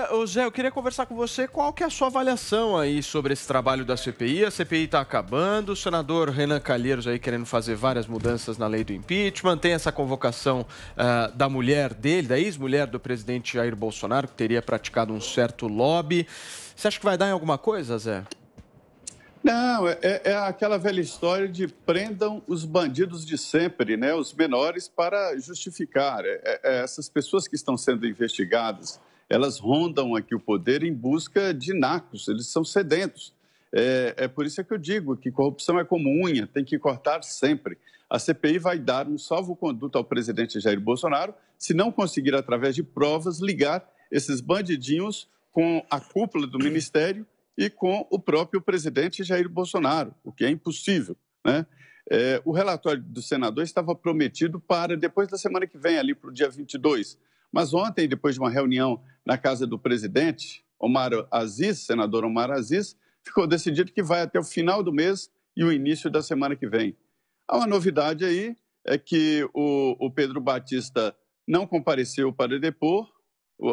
É, ô Zé, eu queria conversar com você. Qual que é a sua avaliação aí sobre esse trabalho da CPI? A CPI está acabando, o senador Renan Calheiros aí querendo fazer várias mudanças na lei do impeachment, tem essa convocação uh, da mulher dele, da ex-mulher do presidente Jair Bolsonaro, que teria praticado um certo lobby. Você acha que vai dar em alguma coisa, Zé? Não, é, é, é aquela velha história de prendam os bandidos de sempre, né? Os menores para justificar. É, é, é essas pessoas que estão sendo investigadas elas rondam aqui o poder em busca de nacos, eles são sedentos. É, é por isso é que eu digo que corrupção é como unha, tem que cortar sempre. A CPI vai dar um salvo-conduto ao presidente Jair Bolsonaro se não conseguir, através de provas, ligar esses bandidinhos com a cúpula do ministério e com o próprio presidente Jair Bolsonaro, o que é impossível. Né? É, o relatório do senador estava prometido para depois da semana que vem, ali para o dia 22. Mas ontem, depois de uma reunião na casa do presidente, Omar Aziz, senador Omar Aziz, ficou decidido que vai até o final do mês e o início da semana que vem. Há uma novidade aí, é que o, o Pedro Batista não compareceu para depor,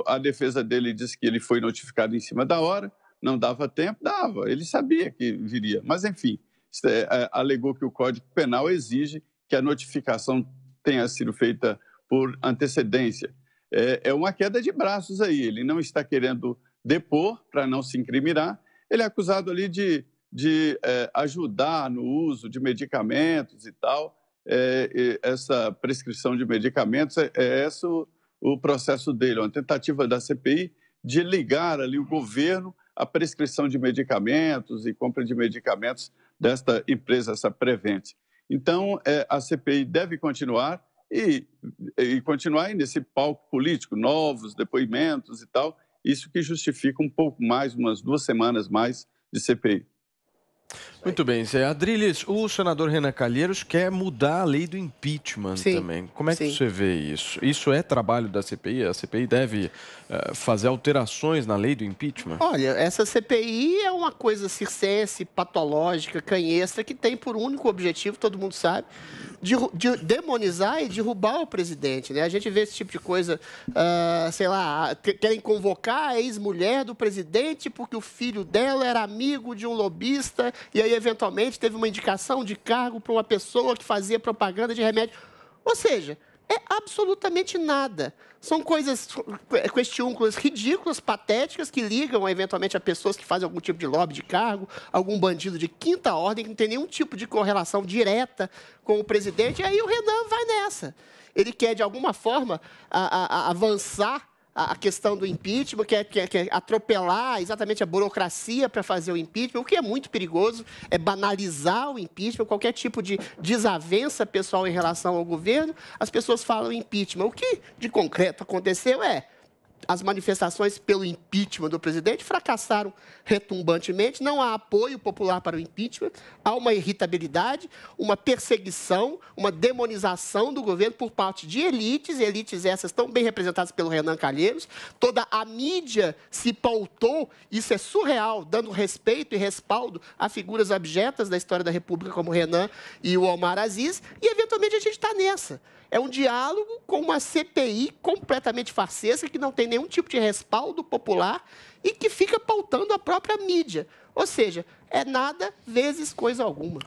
a defesa dele disse que ele foi notificado em cima da hora, não dava tempo, dava, ele sabia que viria, mas enfim, é, é, alegou que o Código Penal exige que a notificação tenha sido feita por antecedência. É, é, uma queda de braços aí. Ele não está querendo depor para não se incriminar. Ele é acusado ali de, de é, ajudar no uso de medicamentos e tal. É, e essa prescrição de medicamentos é, é esse o, o, processo dele, é uma tentativa da CPI de ligar ali o governo à prescrição de medicamentos e compra de medicamentos desta empresa, essa Prevent. Então, é, a CPI deve continuar e, e continuar aí nesse palco político, novos depoimentos e tal. Isso que justifica um pouco mais, umas duas semanas mais de CPI. Muito bem, Zé. Adriles, o senador Renan Calheiros quer mudar a lei do impeachment sim, também. Como é que sim. você vê isso? Isso é trabalho da CPI? A CPI deve uh, fazer alterações na lei do impeachment? Olha, essa CPI é uma coisa circense, patológica, canhestra, que tem por único objetivo, todo mundo sabe, de, de demonizar e derrubar o presidente. Né? A gente vê esse tipo de coisa, uh, sei lá, querem convocar a ex-mulher do presidente porque o filho dela era amigo de um lobista e aí eventualmente teve uma indicação de cargo para uma pessoa que fazia propaganda de remédio. Ou seja, é absolutamente nada. São coisas, questiúnculas ridículas, patéticas, que ligam eventualmente a pessoas que fazem algum tipo de lobby de cargo, algum bandido de quinta ordem, que não tem nenhum tipo de correlação direta com o presidente. E aí o Renan vai nessa. Ele quer, de alguma forma, a, a, a avançar a, questão do impeachment, quer, é, quer, é, quer é atropelar exatamente a burocracia para fazer o impeachment, o que é muito perigoso, é banalizar o impeachment, qualquer tipo de desavença pessoal em relação ao governo, as pessoas falam impeachment. O que de concreto aconteceu é as manifestações pelo impeachment do presidente fracassaram retumbantemente. Não há apoio popular para o impeachment, há uma irritabilidade, uma perseguição, uma demonização do governo por parte de elites, elites essas tão bem representadas pelo Renan Calheiros. Toda a mídia se pautou, isso é surreal, dando respeito e respaldo a figuras abjetas da história da República, como Renan e o Omar Aziz, e eventualmente a gente está nessa. É um diálogo com uma CPI completamente farsesca que não tem nenhum tipo de respaldo popular e que fica pautando a própria mídia. Ou seja, é nada vezes coisa alguma.